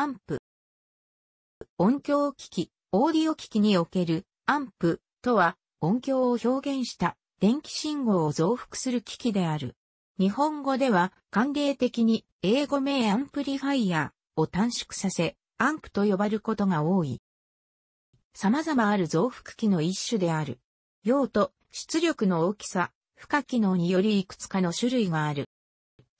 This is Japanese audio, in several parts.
アンプ。音響機器、オーディオ機器におけるアンプとは音響を表現した電気信号を増幅する機器である。日本語では慣例的に英語名アンプリファイアを短縮させ、アンプと呼ばれることが多い。様々ある増幅器の一種である。用途、出力の大きさ、負荷機能によりいくつかの種類がある。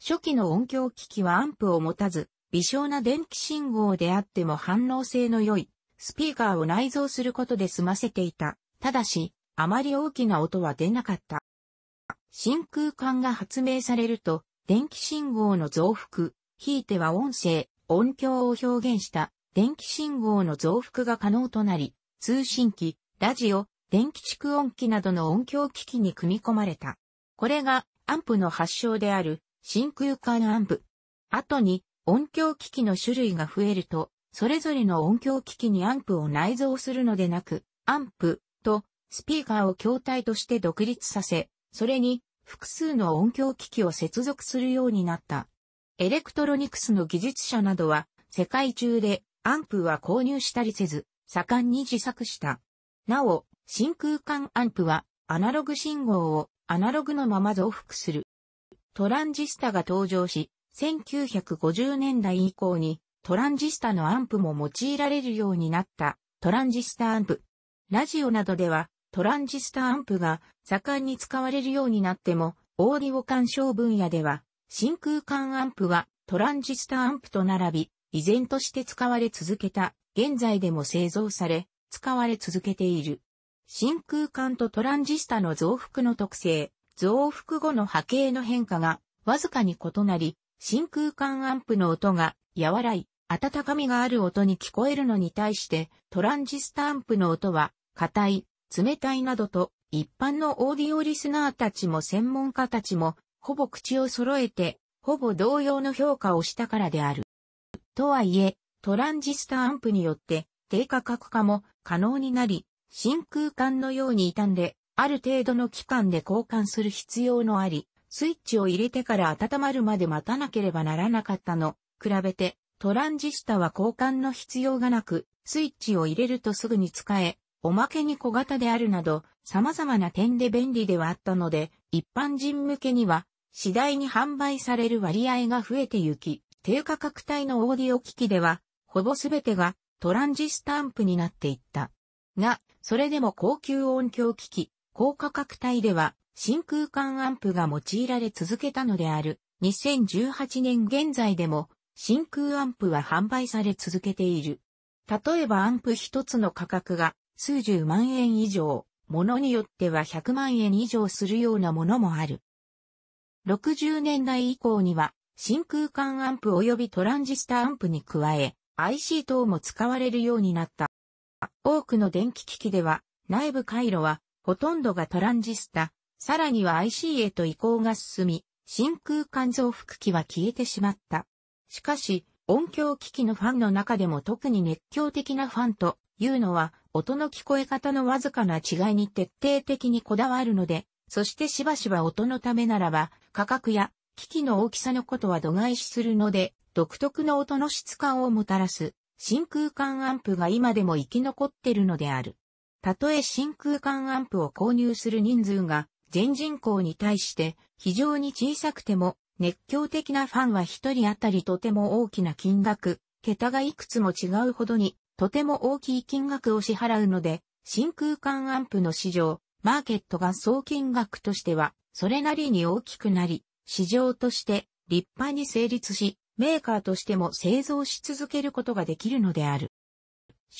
初期の音響機器はアンプを持たず、微小な電気信号であっても反応性の良いスピーカーを内蔵することで済ませていた。ただし、あまり大きな音は出なかった。真空管が発明されると、電気信号の増幅、ひいては音声、音響を表現した電気信号の増幅が可能となり、通信機、ラジオ、電気蓄音機などの音響機器に組み込まれた。これがアンプの発祥である真空管アンプ。後に音響機器の種類が増えると、それぞれの音響機器にアンプを内蔵するのでなく、アンプとスピーカーを筐体として独立させ、それに複数の音響機器を接続するようになった。エレクトロニクスの技術者などは世界中でアンプは購入したりせず、盛んに自作した。なお、真空管アンプはアナログ信号をアナログのまま増幅する。トランジスタが登場し、1950年代以降にトランジスタのアンプも用いられるようになったトランジスタアンプ。ラジオなどではトランジスタアンプが盛んに使われるようになってもオーディオ干渉分野では真空管アンプはトランジスタアンプと並び依然として使われ続けた現在でも製造され使われ続けている。真空管とトランジスタの増幅の特性、増幅後の波形の変化がわずかに異なり、真空管アンプの音が和らい、温かみがある音に聞こえるのに対して、トランジスタアンプの音は、硬い、冷たいなどと、一般のオーディオリスナーたちも専門家たちも、ほぼ口を揃えて、ほぼ同様の評価をしたからである。とはいえ、トランジスタアンプによって、低価格化も可能になり、真空管のように傷んで、ある程度の期間で交換する必要のあり、スイッチを入れてから温まるまで待たなければならなかったの。比べて、トランジスタは交換の必要がなく、スイッチを入れるとすぐに使え、おまけに小型であるなど、様々な点で便利ではあったので、一般人向けには、次第に販売される割合が増えてゆき、低価格帯のオーディオ機器では、ほぼすべてがトランジスタアンプになっていった。が、それでも高級音響機器、高価格帯では、真空管アンプが用いられ続けたのである。2018年現在でも真空アンプは販売され続けている。例えばアンプ一つの価格が数十万円以上、ものによっては100万円以上するようなものもある。60年代以降には真空管アンプ及びトランジスタアンプに加え IC 等も使われるようになった。多くの電気機器では内部回路はほとんどがトランジスタ、さらには IC へと移行が進み、真空管増幅器は消えてしまった。しかし、音響機器のファンの中でも特に熱狂的なファンというのは、音の聞こえ方のわずかな違いに徹底的にこだわるので、そしてしばしば音のためならば、価格や機器の大きさのことは度外視するので、独特の音の質感をもたらす、真空管アンプが今でも生き残ってるのである。たとえ真空管アンプを購入する人数が全人口に対して非常に小さくても熱狂的なファンは一人当たりとても大きな金額、桁がいくつも違うほどにとても大きい金額を支払うので、真空管アンプの市場、マーケットが総金額としてはそれなりに大きくなり、市場として立派に成立し、メーカーとしても製造し続けることができるのである。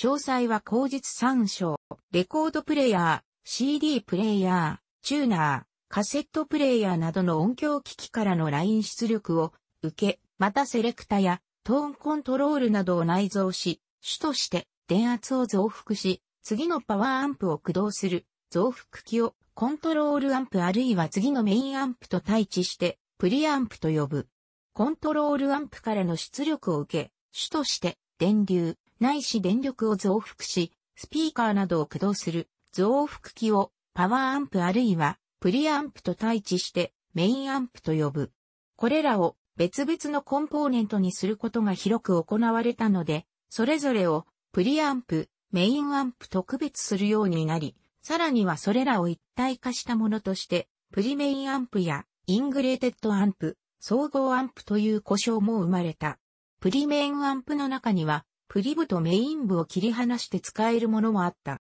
詳細は後日参照。レコードプレイヤー、CD プレイヤー。チューナー、カセットプレイヤーなどの音響機器からのライン出力を受け、またセレクタやトーンコントロールなどを内蔵し、主として電圧を増幅し、次のパワーアンプを駆動する増幅器をコントロールアンプあるいは次のメインアンプと対峙してプリアンプと呼ぶ。コントロールアンプからの出力を受け、主として電流、ないし電力を増幅し、スピーカーなどを駆動する増幅器をパワーアンプあるいはプリアンプと対峙してメインアンプと呼ぶ。これらを別々のコンポーネントにすることが広く行われたので、それぞれをプリアンプ、メインアンプと区別するようになり、さらにはそれらを一体化したものとして、プリメインアンプやイングレーテッドアンプ、総合アンプという呼称も生まれた。プリメインアンプの中には、プリ部とメイン部を切り離して使えるものもあった。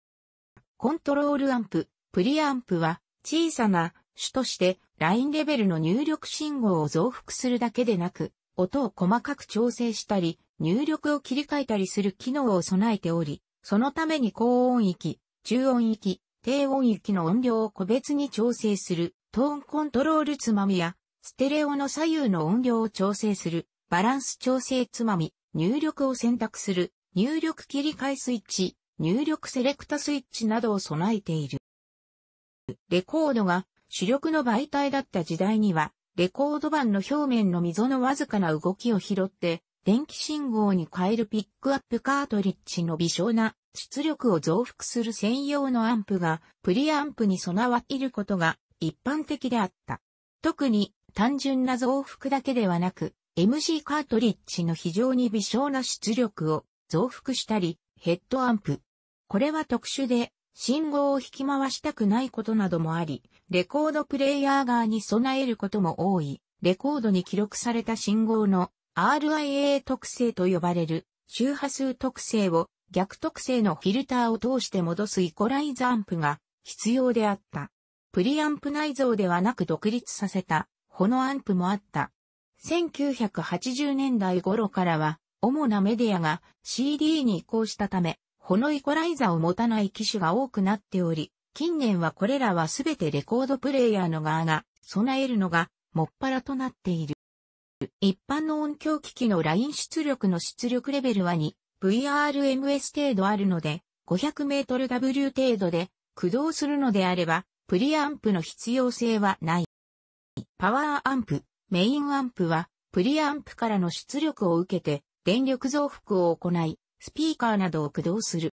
コントロールアンプ、プリアンプは小さな種としてラインレベルの入力信号を増幅するだけでなく、音を細かく調整したり、入力を切り替えたりする機能を備えており、そのために高音域、中音域、低音域の音量を個別に調整する、トーンコントロールつまみや、ステレオの左右の音量を調整する、バランス調整つまみ、入力を選択する、入力切り替えスイッチ、入力セレクタスイッチなどを備えている。レコードが主力の媒体だった時代には、レコード版の表面の溝のわずかな動きを拾って、電気信号に変えるピックアップカートリッジの微小な出力を増幅する専用のアンプがプリアンプに備わっていることが一般的であった。特に単純な増幅だけではなく、MG カートリッジの非常に微小な出力を増幅したり、ヘッドアンプ。これは特殊で信号を引き回したくないことなどもあり、レコードプレイヤー側に備えることも多い、レコードに記録された信号の RIA 特性と呼ばれる周波数特性を逆特性のフィルターを通して戻すイコライザアンプが必要であった。プリアンプ内蔵ではなく独立させた、ホのアンプもあった。1980年代頃からは、主なメディアが CD に移行したため、このイコライザを持たない機種が多くなっており、近年はこれらはすべてレコードプレイヤーの側が備えるのがもっぱらとなっている。一般の音響機器のライン出力の出力レベルは 2VRMS 程度あるので、500MW 程度で駆動するのであれば、プリアンプの必要性はない。パワーアンプ、メインアンプは、プリアンプからの出力を受けて、電力増幅を行い、スピーカーなどを駆動する。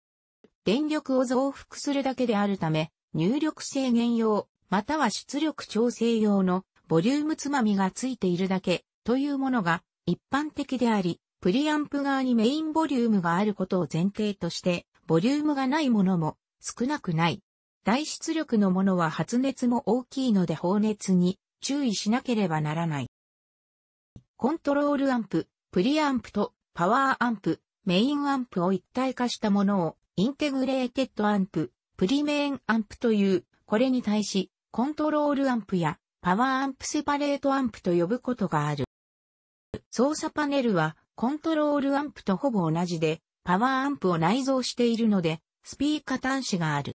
電力を増幅するだけであるため、入力制限用、または出力調整用のボリュームつまみがついているだけというものが一般的であり、プリアンプ側にメインボリュームがあることを前提として、ボリュームがないものも少なくない。大出力のものは発熱も大きいので放熱に注意しなければならない。コントロールアンプ、プリアンプとパワーアンプ、メインアンプを一体化したものを、インテグレーテッドアンプ、プリメインアンプという、これに対し、コントロールアンプや、パワーアンプセパレートアンプと呼ぶことがある。操作パネルは、コントロールアンプとほぼ同じで、パワーアンプを内蔵しているので、スピーカ端子がある。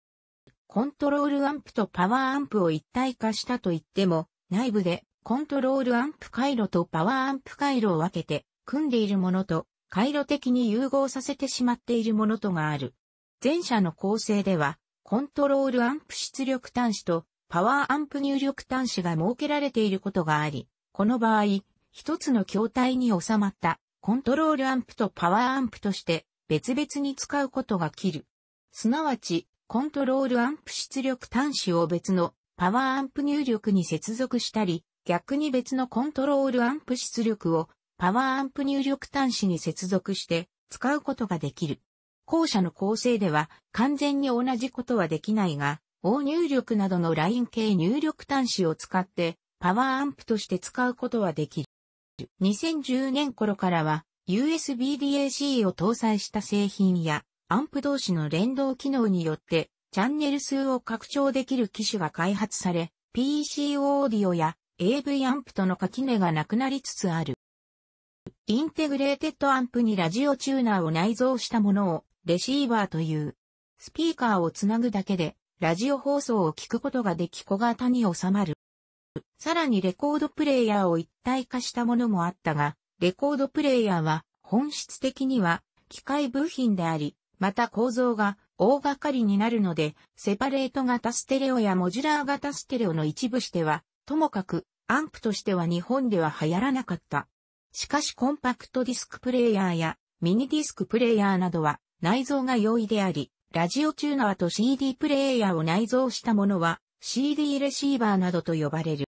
コントロールアンプとパワーアンプを一体化したと言っても、内部でコントロールアンプ回路とパワーアンプ回路を分けて組んでいるものと回路的に融合させてしまっているものとがある。前者の構成では、コントロールアンプ出力端子とパワーアンプ入力端子が設けられていることがあり、この場合、一つの筐体に収まったコントロールアンプとパワーアンプとして別々に使うことが切る。すなわち、コントロールアンプ出力端子を別のパワーアンプ入力に接続したり、逆に別のコントロールアンプ出力をパワーアンプ入力端子に接続して使うことができる。後者の構成では完全に同じことはできないが、大入力などのライン系入力端子を使ってパワーアンプとして使うことはできる。2010年頃からは USB-DAC を搭載した製品やアンプ同士の連動機能によってチャンネル数を拡張できる機種が開発され、PC オーディオや AV アンプとの垣根がなくなりつつある。インテグレーテッドアンプにラジオチューナーを内蔵したものをレシーバーという。スピーカーをつなぐだけでラジオ放送を聞くことができ小型に収まる。さらにレコードプレイヤーを一体化したものもあったが、レコードプレイヤーは本質的には機械部品であり、また構造が大掛かりになるので、セパレート型ステレオやモジュラー型ステレオの一部しては、ともかくアンプとしては日本では流行らなかった。しかしコンパクトディスクプレイヤーやミニディスクプレイヤーなどは内蔵が容易であり、ラジオチューナーと CD プレイヤーを内蔵したものは CD レシーバーなどと呼ばれる。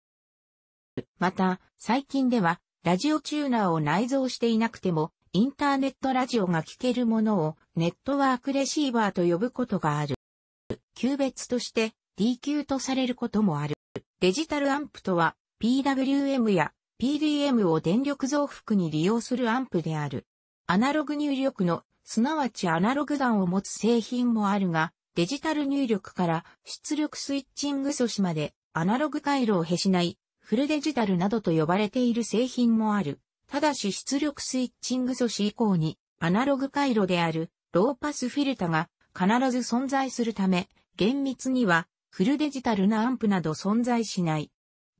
また、最近ではラジオチューナーを内蔵していなくてもインターネットラジオが聴けるものをネットワークレシーバーと呼ぶことがある。級別として D q とされることもある。デジタルアンプとは PWM や PDM を電力増幅に利用するアンプである。アナログ入力の、すなわちアナログ弾を持つ製品もあるが、デジタル入力から出力スイッチング素子までアナログ回路を減しないフルデジタルなどと呼ばれている製品もある。ただし出力スイッチング素子以降にアナログ回路であるローパスフィルタが必ず存在するため、厳密にはフルデジタルなアンプなど存在しない。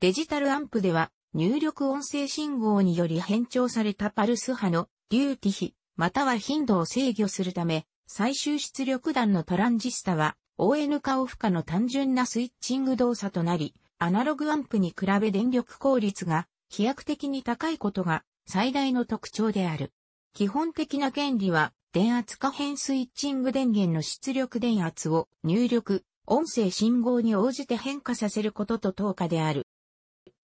デジタルアンプでは入力音声信号により変調されたパルス波の流ティ比、または頻度を制御するため、最終出力弾のトランジスタは ON 化オフ化の単純なスイッチング動作となり、アナログアンプに比べ電力効率が飛躍的に高いことが最大の特徴である。基本的な原理は電圧可変スイッチング電源の出力電圧を入力、音声信号に応じて変化させることと等価である。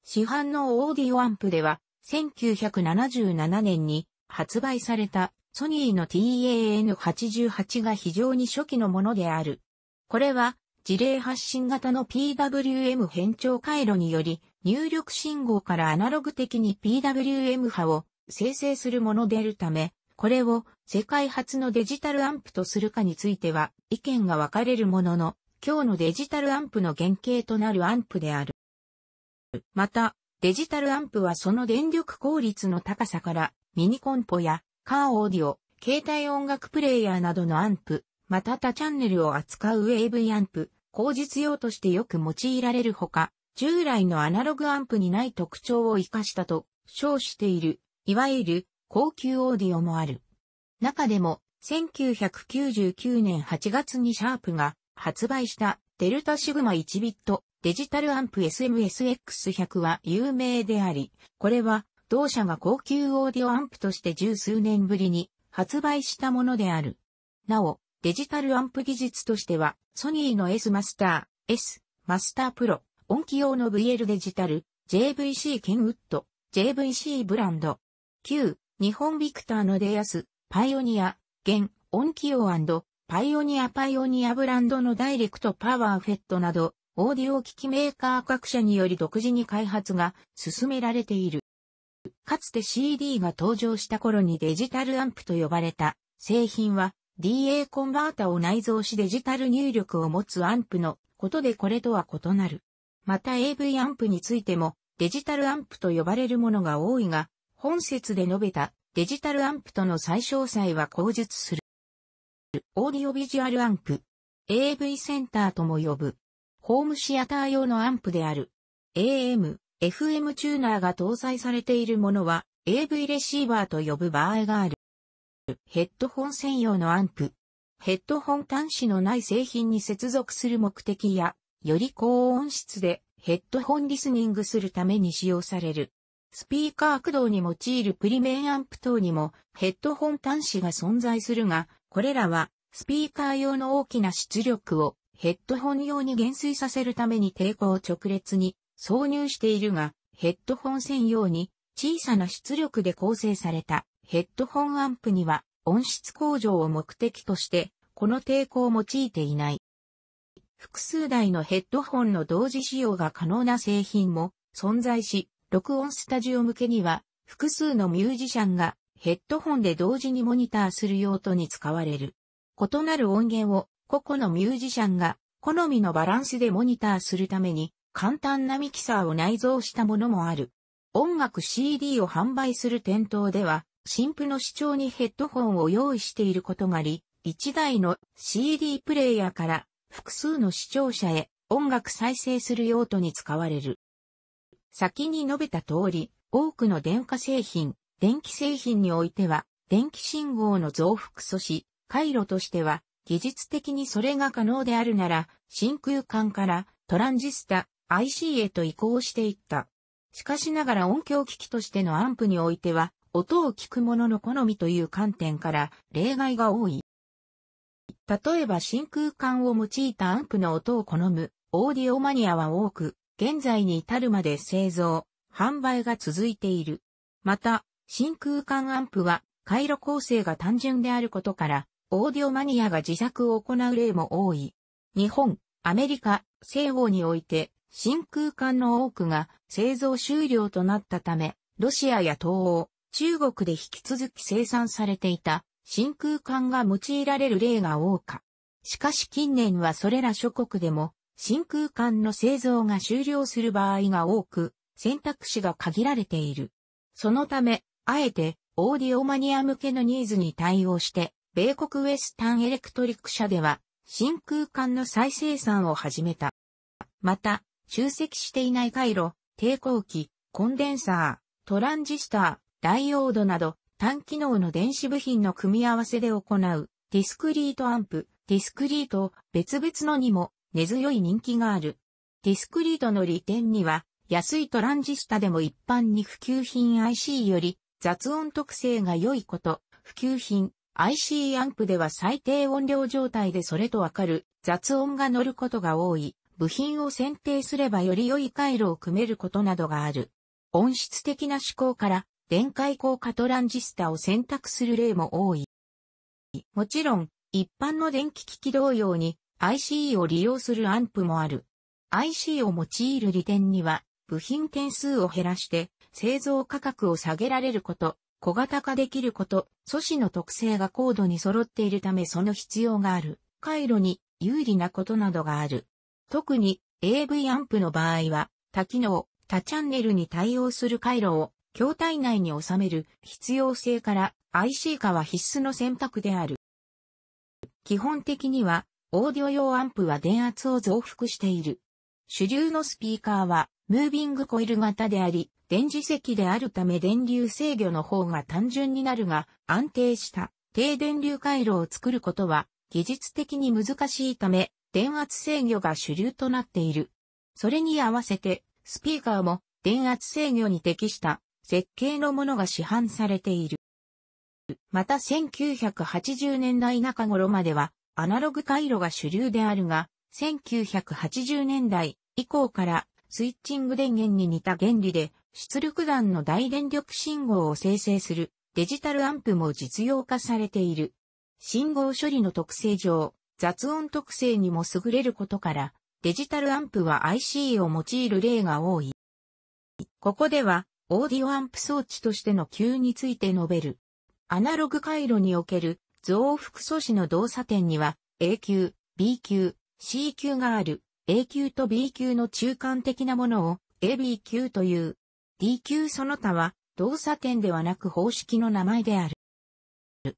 市販のオーディオアンプでは、1977年に発売されたソニーの TAN88 が非常に初期のものである。これは、事例発信型の PWM 変調回路により、入力信号からアナログ的に PWM 波を生成するものであるため、これを世界初のデジタルアンプとするかについては意見が分かれるものの、今日のデジタルアンプの原型となるアンプである。また、デジタルアンプはその電力効率の高さから、ミニコンポやカーオーディオ、携帯音楽プレイヤーなどのアンプ、また他チャンネルを扱う AV アンプ、工実用としてよく用いられるほか、従来のアナログアンプにない特徴を活かしたと称している、いわゆる高級オーディオもある。中でも、1999年8月にシャープが発売したデルタシグマ1ビットデジタルアンプ SMSX100 は有名であり、これは同社が高級オーディオアンプとして十数年ぶりに発売したものである。なお、デジタルアンプ技術としては、ソニーの S マスター、S、マスタープロ、音機用の VL デジタル、JVC ケンウッド、JVC ブランド、Q、日本ビクターのデアス、パイオニア、現、音機用パイオニアパイオニアブランドのダイレクトパワーフェットなど、オーディオ機器メーカー各社により独自に開発が進められている。かつて CD が登場した頃にデジタルアンプと呼ばれた製品は DA コンバータを内蔵しデジタル入力を持つアンプのことでこれとは異なる。また AV アンプについてもデジタルアンプと呼ばれるものが多いが、本節で述べたデジタルアンプとの最小細は口述する。オーディオビジュアルアンプ、AV センターとも呼ぶ。ホームシアター用のアンプである。AM、FM チューナーが搭載されているものは AV レシーバーと呼ぶ場合がある。ヘッドホン専用のアンプ。ヘッドホン端子のない製品に接続する目的や、より高音質でヘッドホンリスニングするために使用される。スピーカー駆動に用いるプリメインアンプ等にもヘッドホン端子が存在するが、これらはスピーカー用の大きな出力をヘッドホン用に減衰させるために抵抗を直列に挿入しているが、ヘッドホン専用に小さな出力で構成されたヘッドホンアンプには音質向上を目的としてこの抵抗を用いていない。複数台のヘッドホンの同時使用が可能な製品も存在し、録音スタジオ向けには複数のミュージシャンがヘッドホンで同時にモニターする用途に使われる。異なる音源を個々のミュージシャンが好みのバランスでモニターするために簡単なミキサーを内蔵したものもある。音楽 CD を販売する店頭では、新婦の視聴にヘッドホンを用意していることがあり、1台の CD プレイヤーから複数の視聴者へ音楽再生する用途に使われる。先に述べた通り、多くの電化製品、電気製品においては、電気信号の増幅素子、回路としては、技術的にそれが可能であるなら、真空管からトランジスタ IC へと移行していった。しかしながら音響機器としてのアンプにおいては、音を聞く者の好みという観点から例外が多い。例えば真空管を用いたアンプの音を好むオーディオマニアは多く、現在に至るまで製造、販売が続いている。また、真空管アンプは回路構成が単純であることから、オーディオマニアが自作を行う例も多い。日本、アメリカ、西欧において、真空管の多くが製造終了となったため、ロシアや東欧、中国で引き続き生産されていた真空管が用いられる例が多か。しかし近年はそれら諸国でも真空管の製造が終了する場合が多く、選択肢が限られている。そのため、あえてオーディオマニア向けのニーズに対応して米国ウェスタンエレクトリック社では、真空管の再生産を始めた。また、集積していない回路、抵抗器、コンデンサー、トランジスター、ダイオードなど、単機能の電子部品の組み合わせで行う、ディスクリートアンプ、ディスクリート、別々のにも、根強い人気がある。ディスクリートの利点には、安いトランジスタでも一般に普及品 IC より雑音特性が良いこと、普及品 IC アンプでは最低音量状態でそれとわかる雑音が乗ることが多い、部品を選定すればより良い回路を組めることなどがある。音質的な思考から電解効果トランジスタを選択する例も多い。もちろん、一般の電気機器同様に ICE を利用するアンプもある。IC を用いる利点には、部品点数を減らして製造価格を下げられること、小型化できること、素子の特性が高度に揃っているためその必要がある、回路に有利なことなどがある。特に AV アンプの場合は、多機能、多チャンネルに対応する回路を筐体内に収める必要性から IC 化は必須の選択である。基本的には、オーディオ用アンプは電圧を増幅している。主流のスピーカーは、ムービングコイル型であり、電磁石であるため電流制御の方が単純になるが、安定した低電流回路を作ることは技術的に難しいため、電圧制御が主流となっている。それに合わせて、スピーカーも電圧制御に適した設計のものが市販されている。また1980年代中頃まではアナログ回路が主流であるが、1980年代以降からスイッチング電源に似た原理で、出力弾の大電力信号を生成するデジタルアンプも実用化されている。信号処理の特性上、雑音特性にも優れることから、デジタルアンプは IC を用いる例が多い。ここでは、オーディオアンプ装置としての Q について述べる。アナログ回路における増幅素子の動作点には A 級、B 級、C 級がある。A 級と B 級の中間的なものを AB 級という。D 級その他は動作点ではなく方式の名前である。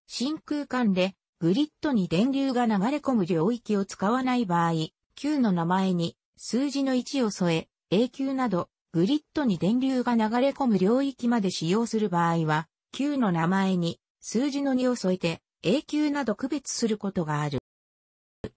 真空管でグリッドに電流が流れ込む領域を使わない場合、Q の名前に数字の1を添え、A 級などグリッドに電流が流れ込む領域まで使用する場合は、Q の名前に数字の2を添えて、A 級など区別することがある。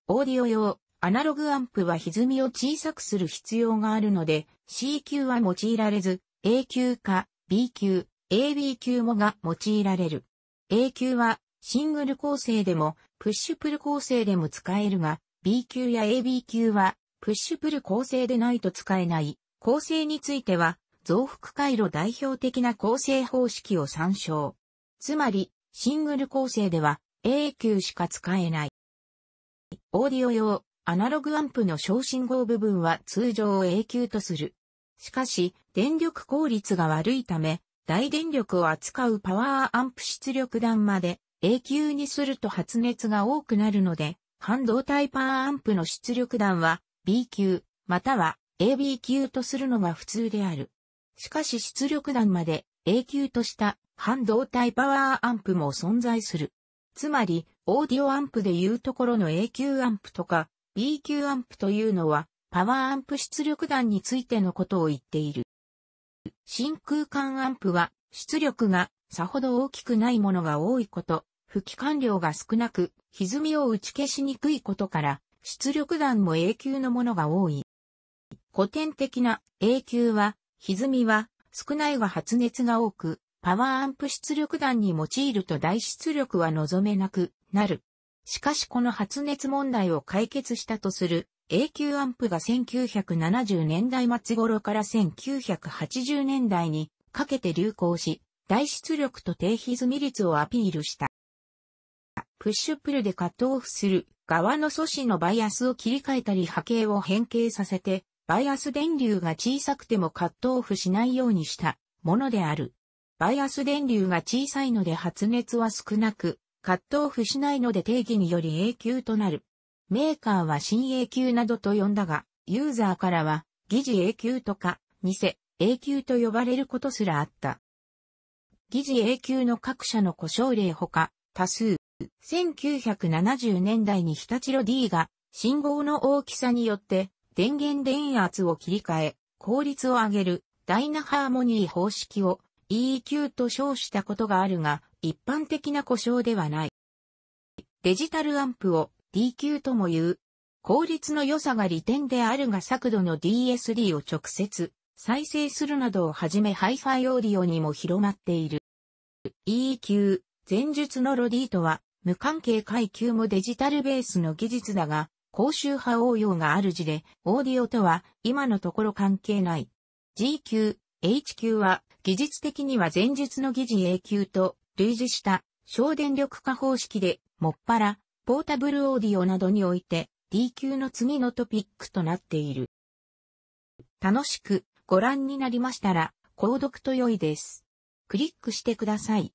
オーディオ用、アナログアンプは歪みを小さくする必要があるので、C 級は用いられず、A 級か B 級、AB 級もが用いられる。A 級はシングル構成でもプッシュプル構成でも使えるが、B 級や AB 級はプッシュプル構成でないと使えない。構成については増幅回路代表的な構成方式を参照。つまり、シングル構成では A 級しか使えない。オーディオ用、アナログアンプの小信号部分は通常を永久とする。しかし、電力効率が悪いため、大電力を扱うパワーアンプ出力弾まで永久にすると発熱が多くなるので、半導体パワーアンプの出力弾は B 級または AB 級とするのが普通である。しかし出力弾まで A 級とした半導体パワーアンプも存在する。つまり、オーディオアンプでいうところの A 級アンプとか、BQ アンプというのは、パワーアンプ出力弾についてのことを言っている。真空管アンプは、出力がさほど大きくないものが多いこと、吹き管量が少なく、歪みを打ち消しにくいことから、出力弾も A 級のものが多い。古典的な A 級は、歪みは少ないが発熱が多く、パワーアンプ出力弾に用いると大出力は望めなくなる。しかしこの発熱問題を解決したとする永久ンプが1970年代末頃から1980年代にかけて流行し、大出力と低歪み率をアピールした。プッシュプルでカットオフする側の素子のバイアスを切り替えたり波形を変形させて、バイアス電流が小さくてもカットオフしないようにしたものである。バイアス電流が小さいので発熱は少なく、カットオフしないので定義により永久となる。メーカーは新永久などと呼んだが、ユーザーからは、疑似永久とか、偽、永久と呼ばれることすらあった。疑似永久の各社の故障例ほか、多数、1970年代に日立ロ D が、信号の大きさによって、電源電圧を切り替え、効率を上げる、ダイナハーモニー方式を EEQ と称したことがあるが、一般的な故障ではない。デジタルアンプを DQ とも言う。効率の良さが利点であるが作度の DSD を直接再生するなどをはじめ Hi-Fi オーディオにも広まっている。EQ、前述のロディとは無関係階級もデジタルベースの技術だが、高周波応用がある字で、オーディオとは今のところ関係ない。GQ、HQ は技術的には前述の疑似 A 級と類似した省電力化方式で、もっぱら、ポータブルオーディオなどにおいて、D 級の次のトピックとなっている。楽しくご覧になりましたら、購読と良いです。クリックしてください。